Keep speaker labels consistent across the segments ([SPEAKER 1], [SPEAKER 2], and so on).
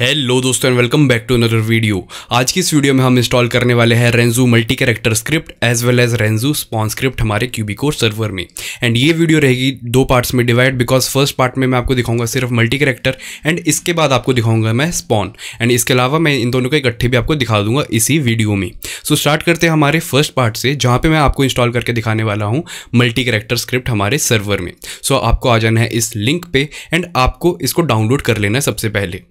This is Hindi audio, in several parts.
[SPEAKER 1] हेलो दोस्तों and welcome back to another video आज की इस वीडियो में हम इंस्टॉल करने वाले हैं Renzu multi character script as well as Renzu spawn script हमारे क्यूबिकोर सर्वर में एंड ये वीडियो रहेगी दो पार्ट्स में डिवाइड बिकॉज फर्स्ट पार्ट में मैं आपको दिखाऊंगा सिर्फ मल्टी कैरेक्टर एंड इसके बाद आपको दिखाऊंगा मैं स्पॉन एंड इसके अलावा मैं इन दोनों को इकट्ठे भी आपको दिखा दूंगा इसी वीडियो में सो so, स्टार्ट करते हैं हमारे फर्स्ट पार्ट से जहाँ पर मैं आपको इंस्टॉल करके दिखाने वाला हूँ मल्टी कैरेक्टर स्क्रिप्ट हमारे सर्वर में सो so, आपको आ जाना है इस लिंक पर एंड आपको इसको डाउनलोड कर लेना है सबसे पहले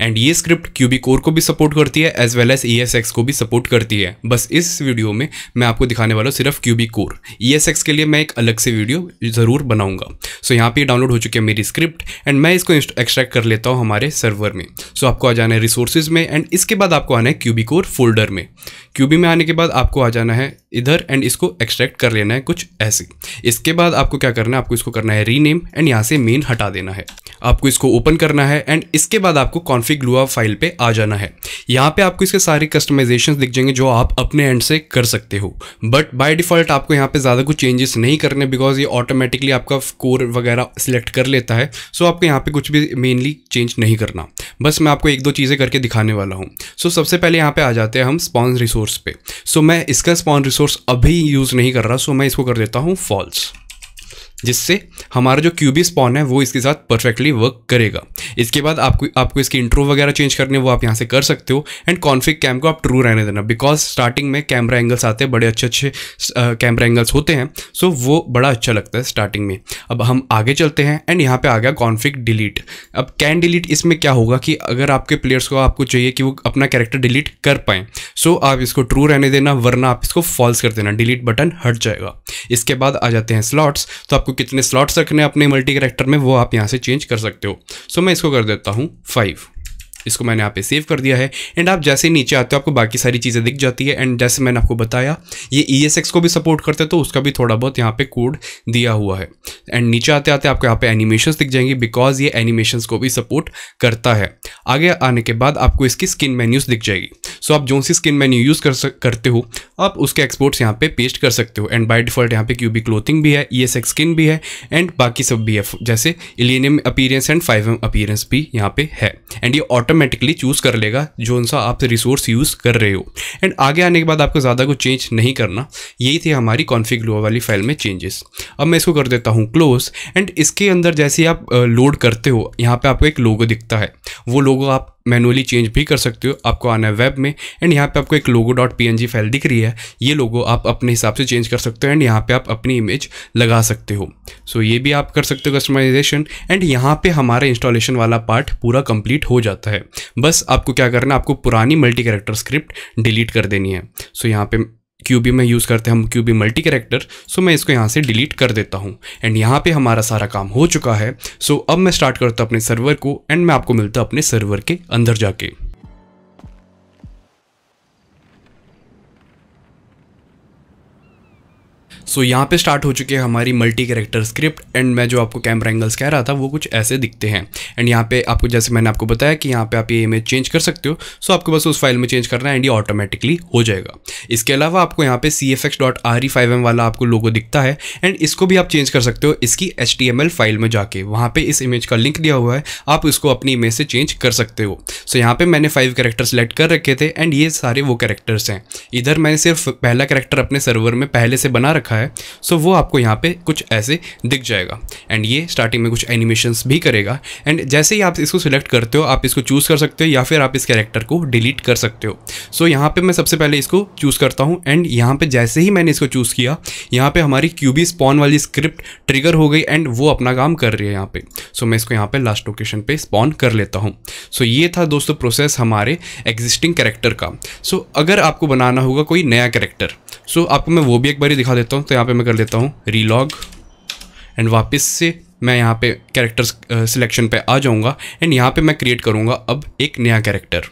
[SPEAKER 1] एंड ये स्क्रिप्ट क्यूबी कोर को भी सपोर्ट करती है as well as E S X को भी सपोर्ट करती है बस इस वीडियो में मैं आपको दिखाने वाला हूँ सिर्फ QB core E S X के लिए मैं एक अलग से वीडियो ज़रूर बनाऊंगा सो so, यहाँ पे डाउनलोड हो चुकी है मेरी स्क्रिप्ट एंड मैं इसको एक्सट्रैक्ट कर लेता हूँ हमारे सर्वर में सो so, आपको आ जाना है रिसोर्सेज में एंड इसके बाद आपको आना है क्यूबी कोर फोल्डर में क्यूबी में आने के बाद आपको आ जाना है इधर एंड इसको एक्सट्रैक्ट कर लेना है कुछ ऐसे इसके बाद आपको क्या करना है आपको इसको करना है रीनेम एंड यहाँ से मेन हटा देना है आपको इसको ओपन करना है एंड इसके बाद आपको कॉन्फिग लुआ फाइल पे आ जाना है यहाँ पे आपको इसके सारे कस्टमाइजेशन दिख जाएंगे जो आप अपने एंड से कर सकते हो बट बाय डिफॉल्ट आपको यहाँ पे ज़्यादा कुछ चेंजेस नहीं करने बिकॉज ये ऑटोमेटिकली आपका कोर वगैरह सिलेक्ट कर लेता है सो आपको यहाँ पे कुछ भी मेनली चेंज नहीं करना बस मैं आपको एक दो चीज़ें करके दिखाने वाला हूँ सो सबसे पहले यहाँ पे आ जाते हैं हम स्पॉन्स रिसोर्स पे सो मैं इसका स्पॉन्स रिसोर्स अभी यूज़ नहीं कर रहा सो मैं इसको कर देता हूँ फॉल्स जिससे हमारा जो क्यूबी स्पॉन है वो इसके साथ परफेक्टली वर्क करेगा इसके बाद आपको आपको इसकी इंट्रो वगैरह चेंज करने वो आप यहाँ से कर सकते हो एंड कॉन्फिक कैम को आप ट्रू रहने देना बिकॉज स्टार्टिंग में कैमरा एंगल्स आते हैं बड़े अच्छे अच्छे कैमरा एंगल्स होते हैं सो so वो बड़ा अच्छा लगता है स्टार्टिंग में अब हम आगे चलते हैं एंड यहाँ पर आ गया कॉन्फ्लिक डिलीट अब कैन डिलीट इसमें क्या होगा कि अगर आपके प्लेयर्स को आपको चाहिए कि वो अपना कैरेक्टर डिलीट कर पाएँ सो so आप इसको ट्रू रहने देना वरना आप इसको फॉल्स कर देना डिलीट बटन हट जाएगा इसके बाद आ जाते हैं स्लॉट्स तो आपको कितने स्लॉट्स रखने हैं अपने मल्टी करेक्टर में वो आप यहाँ से चेंज कर सकते हो सो मैं इसको कर देता हूँ फाइव इसको मैंने यहाँ पे सेव कर दिया है एंड आप जैसे नीचे आते हो आपको बाकी सारी चीज़ें दिख जाती है एंड जैसे मैंने आपको बताया ये ई e को भी सपोर्ट करते तो उसका भी थोड़ा बहुत यहाँ पे कोड दिया हुआ है एंड नीचे आते आते आपको यहाँ पे एनिमेशंस दिख जाएंगी बिकॉज ये एनिमेशंस को भी सपोर्ट करता है आगे आने के बाद आपको इसकी स्किन मेन्यूज़ दिख जाएगी सो आप जो सी स्किन मैन्यू यूज़ कर सक करते हो आप उसके एक्सपोर्ट्स यहाँ पे पेस्ट कर सकते हो एंड बाय डिफॉल्ट यहाँ पे क्यूबी क्लोथिंग भी है ई e स्किन भी है एंड बाकी सब भी है जैसे illenium appearance and five M appearance भी यहाँ पे है एंड ये ऑटोमेटिकली चूज़ कर लेगा जो सा आप रिसोर्स यूज़ कर रहे हो एंड आगे आने के बाद आपको ज़्यादा कुछ चेंज नहीं करना यही थी हमारी कॉन्फिक लो वाली फाइल में चेंजेस अब मैं इसको कर देता हूँ क्लोज एंड इसके अंदर जैसे आप लोड करते हो यहाँ पर आपको एक लोगो दिखता है वो लोगो आप मैनुअली चेंज भी कर सकते हो आपको आना है वेब में एंड यहाँ पे आपको एक लोगो डॉट पी फाइल दिख रही है ये लोगो आप अपने हिसाब से चेंज कर सकते हो एंड यहाँ पे आप अपनी इमेज लगा सकते हो सो so, ये भी आप कर सकते हो कस्टमाइजेशन एंड यहाँ पे हमारा इंस्टॉलेशन वाला पार्ट पूरा कंप्लीट हो जाता है बस आपको क्या करना है आपको पुरानी मल्टी कैरेक्टर स्क्रिप्ट डिलीट कर देनी है सो so, यहाँ पर क्यूबी में यूज़ करते हैं हम क्यूबी मल्टी करेक्टर सो मैं इसको यहाँ से डिलीट कर देता हूँ एंड यहाँ पे हमारा सारा काम हो चुका है सो so अब मैं स्टार्ट करता अपने सर्वर को एंड मैं आपको मिलता अपने सर्वर के अंदर जाके सो so, यहाँ पे स्टार्ट हो चुकी है हमारी मल्टी कैरेक्टर स्क्रिप्ट एंड मैं जो आपको कैमरा एंगल्स कह रहा था वो कुछ ऐसे दिखते हैं एंड यहाँ पे आपको जैसे मैंने आपको बताया कि यहाँ पे आप ये इमेज चेंज कर सकते हो सो so, आपको बस उस फाइल में चेंज करना है एंड ये ऑटोमेटिकली हो जाएगा इसके अलावा आपको यहाँ पे C F X R E five M वाला आपको लोगो दिखता है एंड इसको भी आप चेंज कर सकते हो इसकी एच एम एल फाइल में जाके वहाँ पर इस इमेज का लिंक दिया हुआ है आप इसको अपनी इमेज से चेंज कर सकते हो सो so, यहाँ पर मैंने फाइव करेक्टर सेलेक्ट कर रखे थे एंड ये सारे वो करेक्टर्स हैं इधर मैंने सिर्फ पहला करेक्टर अपने सर्वर में पहले से बना रखा है है सो so वो आपको यहाँ पे कुछ ऐसे दिख जाएगा एंड ये स्टार्टिंग में कुछ एनिमेशंस भी करेगा एंड जैसे ही आप इसको सिलेक्ट करते हो आप इसको चूज़ कर सकते हो या फिर आप इस कैरेक्टर को डिलीट कर सकते हो सो so यहाँ पे मैं सबसे पहले इसको चूज़ करता हूँ एंड यहाँ पे जैसे ही मैंने इसको चूज़ किया यहाँ पर हमारी क्यूबी स्पॉन वाली स्क्रिप्ट ट्रिगर हो गई एंड वो अपना काम कर रही है यहाँ पे सो so मैं इसको यहाँ पे लास्ट लोकेशन पे स्पॉन कर लेता हूँ सो so ये था दोस्तों प्रोसेस हमारे एग्जिस्टिंग कैरेक्टर का सो so अगर आपको बनाना होगा कोई नया कैरेक्टर सो so, आपको मैं वो भी एक बार ही दिखा देता हूँ तो यहाँ पे मैं कर लेता हूँ रीलॉग एंड वापस से मैं यहाँ पे कैरेक्टर सिलेक्शन पे आ जाऊँगा एंड यहाँ पे मैं क्रिएट करूँगा अब एक नया कैरेक्टर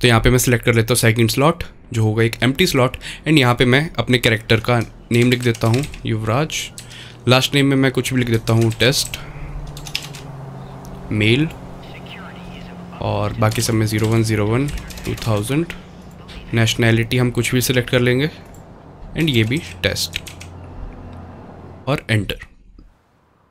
[SPEAKER 1] तो यहाँ पे मैं सिलेक्ट कर लेता हूँ सेकेंड स्लॉट जो होगा एक एम स्लॉट एंड यहाँ पर मैं अपने कैरेक्टर का नेम लिख देता हूँ युवराज लास्ट नेम में मैं कुछ भी लिख देता हूँ टेस्ट मेल और बाकी सब में zero one zero one two thousand nationality हम कुछ भी सिलेक्ट कर लेंगे एंड ये भी टेस्ट और एंटर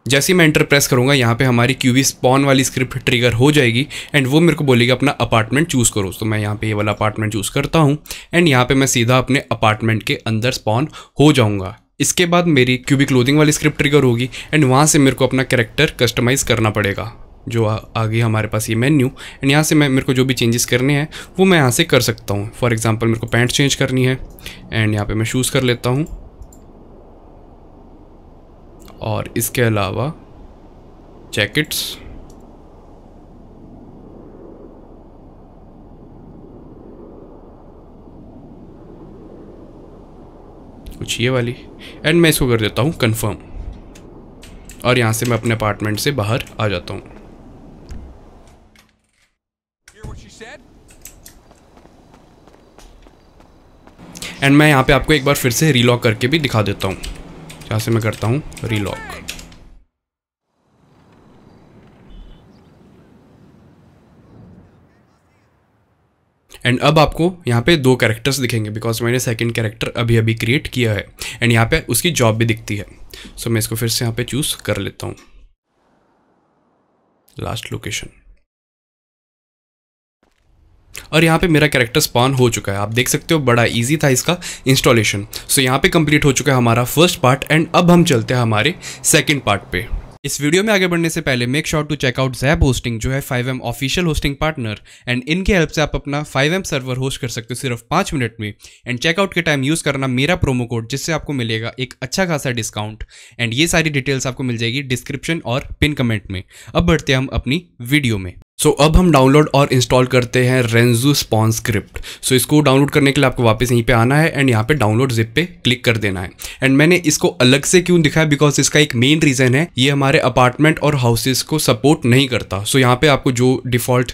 [SPEAKER 1] जैसे ही मैं एंटर प्रेस करूँगा यहाँ पे हमारी क्यूबी स्पॉन वाली स्क्रिप्ट ट्रिगर हो जाएगी एंड वो मेरे को बोलेगी अपना अपार्टमेंट चूज़ करो तो मैं यहाँ पे ये वाला अपार्टमेंट चूज़ करता हूँ एंड यहाँ पे मैं सीधा अपने अपार्टमेंट के अंदर स्पॉन हो जाऊँगा इसके बाद मेरी क्यूबी क्लोथिंग वाली स्क्रिप्ट ट्रिगर होगी एंड वहाँ से मेरे को अपना करेक्टर कस्टमाइज़ करना पड़ेगा जो आ, आगे हमारे पास ये मेन्यू एंड यहाँ से मैं मेरे को जो भी चेंजेस करने हैं वो मैं यहाँ से कर सकता हूँ फॉर एग्जांपल मेरे को पैंट चेंज करनी है एंड यहाँ पे मैं शूज़ कर लेता हूँ और इसके अलावा जैकेट्स कुछ ये वाली एंड मैं इसको कर देता हूँ कंफर्म और यहाँ से मैं अपने अपार्टमेंट से बाहर आ जाता हूँ एंड मैं यहाँ पे आपको एक बार फिर से रीलॉक करके भी दिखा देता हूँ यहाँ से मैं करता हूँ रीलॉक एंड अब आपको यहाँ पे दो कैरेक्टर्स दिखेंगे बिकॉज मैंने सेकंड कैरेक्टर अभी अभी क्रिएट किया है एंड यहाँ पे उसकी जॉब भी दिखती है सो so, मैं इसको फिर से यहाँ पे चूज़ कर लेता हूँ लास्ट लोकेशन और यहाँ पे मेरा कैरेक्टर स्पॉन हो चुका है आप देख सकते हो बड़ा ईजी था इसका इंस्टॉलेशन सो यहाँ पे कंप्लीट हो चुका है हमारा फर्स्ट पार्ट एंड अब हम चलते हैं हमारे सेकेंड पार्ट पे इस वीडियो में आगे बढ़ने से पहले make sure to check out Zap hosting जो है 5M official hosting partner and इनके हेल्प से आप अपना 5M सर्वर होस्ट कर सकते हो सिर्फ पाँच मिनट में एंड चेकआउट के टाइम यूज़ करना मेरा प्रोमो कोड जिससे आपको मिलेगा एक अच्छा खासा डिस्काउंट एंड ये सारी डिटेल्स आपको मिल जाएगी डिस्क्रिप्शन और पिन कमेंट में अब बढ़ते हैं हम अपनी वीडियो में सो so, अब हम डाउनलोड और इंस्टॉल करते हैं रेंजू स्पॉन स्क्रिप्ट सो इसको डाउनलोड करने के लिए आपको वापस यहीं पे आना है एंड यहाँ पे डाउनलोड जिप पे क्लिक कर देना है एंड मैंने इसको अलग से क्यों दिखाया बिकॉज इसका एक मेन रीज़न है ये हमारे अपार्टमेंट और हाउसेस को सपोर्ट नहीं करता सो so, यहाँ पे आपको जो डिफ़ॉल्ट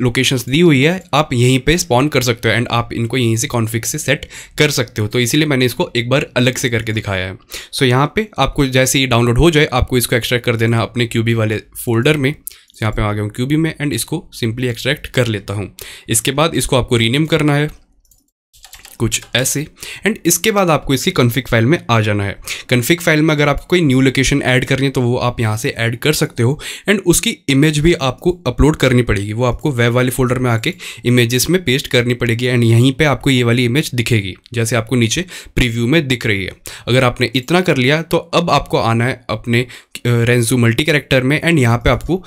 [SPEAKER 1] लोकेशन uh, दी हुई है आप यहीं पर स्पॉन कर सकते हो एंड आप इनको यहीं से कॉन्फ्लिक से सेट कर सकते हो तो इसीलिए मैंने इसको एक बार अलग से करके दिखाया है सो so, यहाँ पर आपको जैसे ये डाउनलोड हो जाए आपको इसको एक्सट्रैक्ट कर देना है अपने क्यूबी वाले फोल्डर में यहाँ पे आ गया हूँ क्यूबी में एंड इसको सिंपली एक्सट्रैक्ट कर लेता हूँ इसके बाद इसको आपको रीनेम करना है कुछ ऐसे एंड इसके बाद आपको इसकी कन्फिक फाइल में आ जाना है कन्फिक फाइल में अगर आपको कोई न्यू लोकेशन ऐड करनी है तो वो आप यहाँ से ऐड कर सकते हो एंड उसकी इमेज भी आपको अपलोड करनी पड़ेगी वो आपको वेब वाले फोल्डर में आके इमेजेस में पेस्ट करनी पड़ेगी एंड यहीं पर आपको ये वाली इमेज दिखेगी जैसे आपको नीचे प्रिव्यू में दिख रही है अगर आपने इतना कर लिया तो अब आपको आना है अपने रेंजू मल्टी कैरेक्टर में एंड यहाँ पे आपको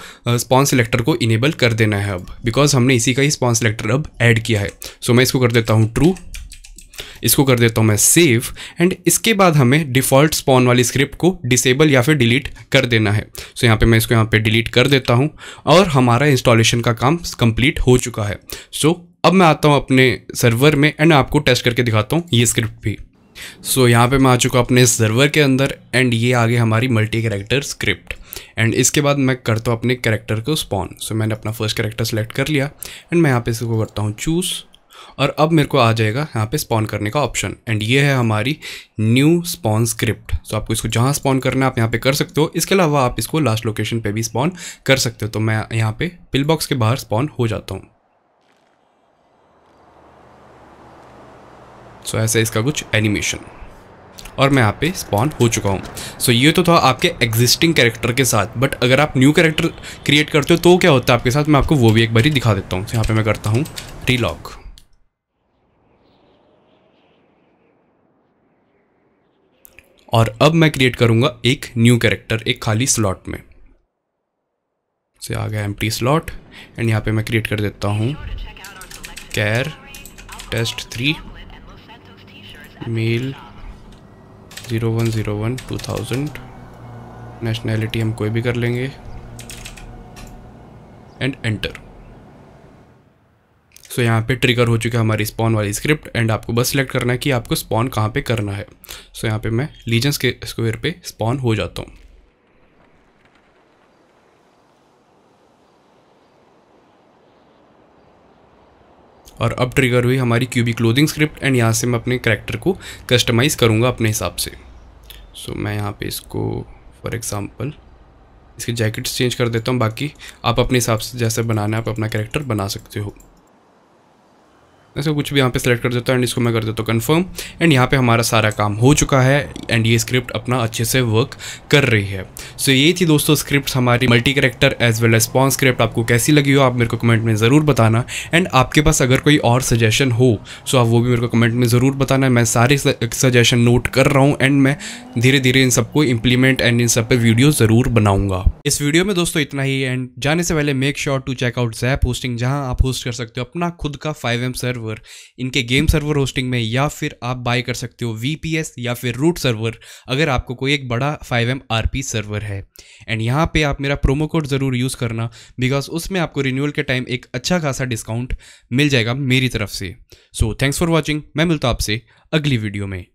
[SPEAKER 1] स्पॉन्स सिलेक्टर को इनेबल कर देना है अब बिकॉज हमने इसी का ही स्पॉन्स सिलेक्टर अब ऐड किया है सो so, मैं इसको कर देता हूँ ट्रू इसको कर देता हूँ मैं सेव एंड इसके बाद हमें डिफ़ॉल्ट स्पॉन वाली स्क्रिप्ट को डिसेबल या फिर डिलीट कर देना है सो so, यहाँ पे मैं इसको यहाँ पे डिलीट कर देता हूँ और हमारा इंस्टॉलेशन का काम कंप्लीट हो चुका है सो so, अब मैं आता हूँ अपने सर्वर में एंड आपको टेस्ट करके दिखाता हूँ ये स्क्रिप्ट भी सो so, यहाँ पे मैं आ चुका अपने सर्वर के अंदर एंड ये आगे हमारी मल्टी कैरेक्टर स्क्रिप्ट एंड इसके बाद मैं करता हूँ अपने कैरेक्टर को स्पॉन सो so, मैंने अपना फर्स्ट कैरेक्टर सेलेक्ट कर लिया एंड मैं यहाँ पे इसको करता हूँ चूज़ और अब मेरे को आ जाएगा यहाँ पे स्पॉन करने का ऑप्शन एंड ये है हमारी न्यू स्पॉन स्क्रिप्ट सो आपको इसको जहाँ स्पॉन करना है आप यहाँ पे कर सकते हो इसके अलावा आप इसको लास्ट लोकेशन पे भी स्पॉन कर सकते हो तो मैं यहाँ पे पिल बॉक्स के बाहर स्पॉन हो जाता हूँ सो so, ऐसा इसका कुछ एनिमेशन और मैं यहाँ पे स्पॉन हो चुका हूँ सो so, ये तो था आपके एग्जिस्टिंग कैरेक्टर के साथ बट अगर आप न्यू कैरेक्टर क्रिएट करते हो तो क्या होता है आपके साथ मैं आपको वो भी एक बार ही दिखा देता हूँ so, यहाँ पे मैं करता हूँ रीलॉक और अब मैं क्रिएट करूंगा एक न्यू कैरेक्टर एक खाली स्लॉट में से आ गया एम टी स्लॉट एंड यहाँ पे मैं क्रिएट कर देता हूँ कैर test three male zero one zero one two thousand nationality हम कोई भी कर लेंगे एंड एंटर सो so, यहाँ पे ट्रिगर हो चुका है हमारी स्पॉन वाली स्क्रिप्ट एंड आपको बस सेलेक्ट करना है कि आपको स्पॉन कहाँ पे करना है सो so, यहाँ पे मैं लीजेंस के स्क्वायर पे स्पॉन हो जाता हूँ और अब ट्रिगर हुई हमारी क्यूबी क्लोथिंग स्क्रिप्ट एंड यहाँ से मैं अपने करेक्टर को कस्टमाइज़ करूँगा अपने हिसाब से सो so, मैं यहाँ पर इसको फॉर एग्ज़ाम्पल इसकी जैकेट्स चेंज कर देता हूँ बाकी आप अपने हिसाब से जैसे बनाना है आप अपना करेक्टर बना सकते हो ऐसे कुछ भी यहाँ पे सेलेक्ट कर देता हूँ एंड इसको मैं कर देता हूँ कन्फर्म एंड यहाँ पे हमारा सारा काम हो चुका है एंड ये स्क्रिप्ट अपना अच्छे से वर्क कर रही है सो so, ये थी दोस्तों स्क्रिप्ट हमारी multi character as well as spawn script आपको कैसी लगी हो आप मेरे को कमेंट में ज़रूर बताना एंड आपके पास अगर कोई और सजेशन हो सो आप वो भी मेरे को कमेंट में ज़रूर बताना मैं सारे सजेशन नोट कर रहा हूँ एंड मैं धीरे धीरे इन सबको इम्प्लीमेंट एंड इन सब पे वीडियो ज़रूर बनाऊंगा इस वीडियो में दोस्तों इतना ही एंड जाने से पहले make sure to check out Zap hosting जहाँ आप होस्ट कर सकते हो अपना खुद का फाइव एम सर्व सर्वर इनके गेम सर्वर होस्टिंग में या फिर आप बाय कर सकते हो वी या फिर रूट सर्वर अगर आपको कोई एक बड़ा फाइव एम सर्वर है एंड यहाँ पे आप मेरा प्रोमो कोड ज़रूर यूज़ करना बिकॉज उसमें आपको रिन्यूअल के टाइम एक अच्छा खासा डिस्काउंट मिल जाएगा मेरी तरफ से सो थैंक्स फॉर वॉचिंग मैं मिलता आपसे अगली वीडियो में